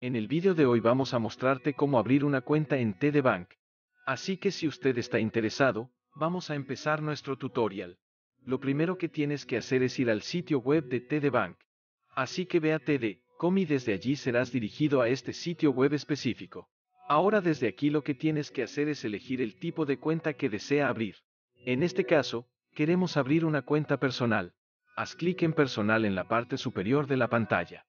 En el vídeo de hoy vamos a mostrarte cómo abrir una cuenta en TD Bank. Así que si usted está interesado, vamos a empezar nuestro tutorial. Lo primero que tienes que hacer es ir al sitio web de TD Bank. Así que ve a com y desde allí serás dirigido a este sitio web específico. Ahora desde aquí lo que tienes que hacer es elegir el tipo de cuenta que desea abrir. En este caso, queremos abrir una cuenta personal. Haz clic en personal en la parte superior de la pantalla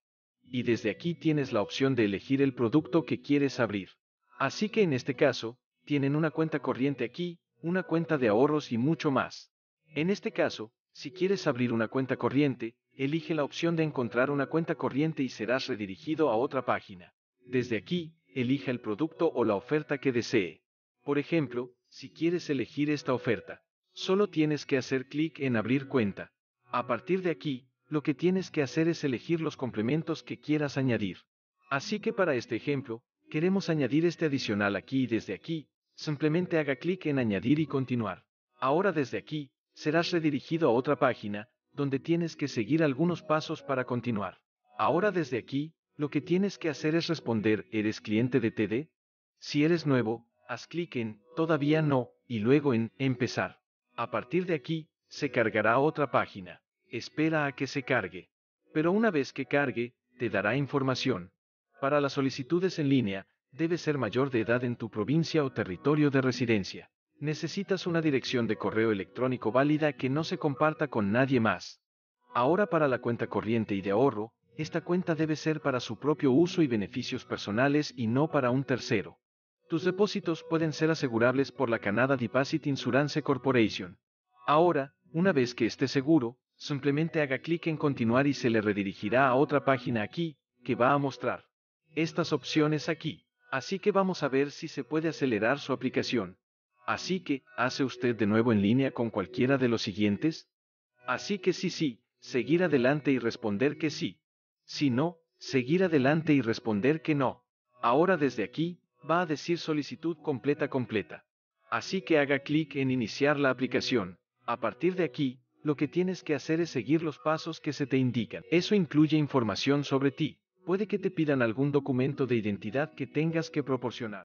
y desde aquí tienes la opción de elegir el producto que quieres abrir. Así que en este caso, tienen una cuenta corriente aquí, una cuenta de ahorros y mucho más. En este caso, si quieres abrir una cuenta corriente, elige la opción de encontrar una cuenta corriente y serás redirigido a otra página. Desde aquí, elija el producto o la oferta que desee. Por ejemplo, si quieres elegir esta oferta, solo tienes que hacer clic en abrir cuenta. A partir de aquí, lo que tienes que hacer es elegir los complementos que quieras añadir. Así que para este ejemplo, queremos añadir este adicional aquí y desde aquí, simplemente haga clic en añadir y continuar. Ahora desde aquí, serás redirigido a otra página, donde tienes que seguir algunos pasos para continuar. Ahora desde aquí, lo que tienes que hacer es responder ¿Eres cliente de TD? Si eres nuevo, haz clic en Todavía no, y luego en Empezar. A partir de aquí, se cargará otra página espera a que se cargue. Pero una vez que cargue, te dará información. Para las solicitudes en línea, debe ser mayor de edad en tu provincia o territorio de residencia. Necesitas una dirección de correo electrónico válida que no se comparta con nadie más. Ahora para la cuenta corriente y de ahorro, esta cuenta debe ser para su propio uso y beneficios personales y no para un tercero. Tus depósitos pueden ser asegurables por la Canada Deposit Insurance Corporation. Ahora, una vez que esté seguro, Simplemente haga clic en continuar y se le redirigirá a otra página aquí, que va a mostrar estas opciones aquí. Así que vamos a ver si se puede acelerar su aplicación. Así que, ¿hace usted de nuevo en línea con cualquiera de los siguientes? Así que sí, sí, seguir adelante y responder que sí. Si no, seguir adelante y responder que no. Ahora desde aquí, va a decir solicitud completa completa. Así que haga clic en iniciar la aplicación. A partir de aquí, lo que tienes que hacer es seguir los pasos que se te indican. Eso incluye información sobre ti. Puede que te pidan algún documento de identidad que tengas que proporcionar.